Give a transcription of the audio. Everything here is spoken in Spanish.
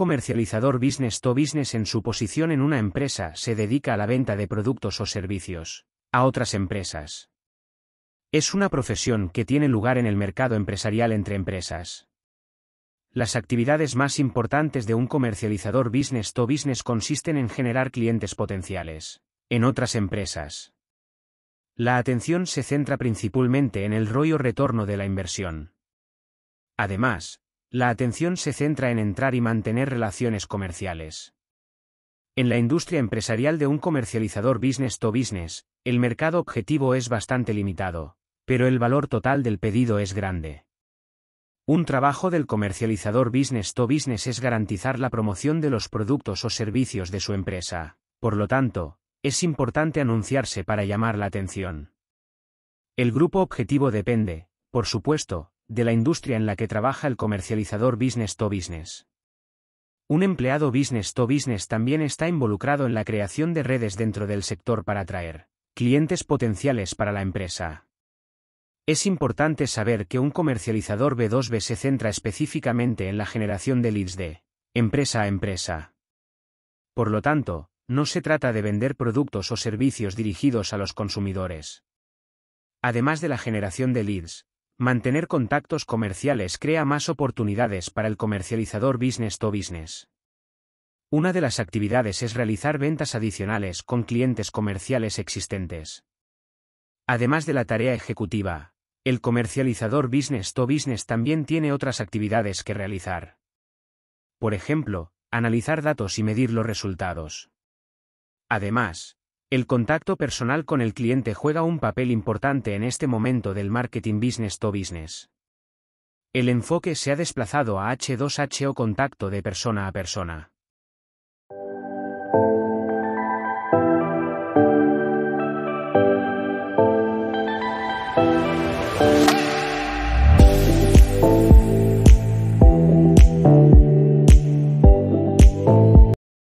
comercializador business to business en su posición en una empresa se dedica a la venta de productos o servicios a otras empresas. Es una profesión que tiene lugar en el mercado empresarial entre empresas. Las actividades más importantes de un comercializador business to business consisten en generar clientes potenciales en otras empresas. La atención se centra principalmente en el rollo retorno de la inversión. Además, la atención se centra en entrar y mantener relaciones comerciales. En la industria empresarial de un comercializador business to business, el mercado objetivo es bastante limitado, pero el valor total del pedido es grande. Un trabajo del comercializador business to business es garantizar la promoción de los productos o servicios de su empresa, por lo tanto, es importante anunciarse para llamar la atención. El grupo objetivo depende, por supuesto, de la industria en la que trabaja el comercializador business to business. Un empleado business to business también está involucrado en la creación de redes dentro del sector para atraer clientes potenciales para la empresa. Es importante saber que un comercializador B2B se centra específicamente en la generación de leads de empresa a empresa. Por lo tanto, no se trata de vender productos o servicios dirigidos a los consumidores. Además de la generación de leads, Mantener contactos comerciales crea más oportunidades para el comercializador business to business. Una de las actividades es realizar ventas adicionales con clientes comerciales existentes. Además de la tarea ejecutiva, el comercializador business to business también tiene otras actividades que realizar. Por ejemplo, analizar datos y medir los resultados. Además, el contacto personal con el cliente juega un papel importante en este momento del marketing business to business. El enfoque se ha desplazado a H2H o contacto de persona a persona.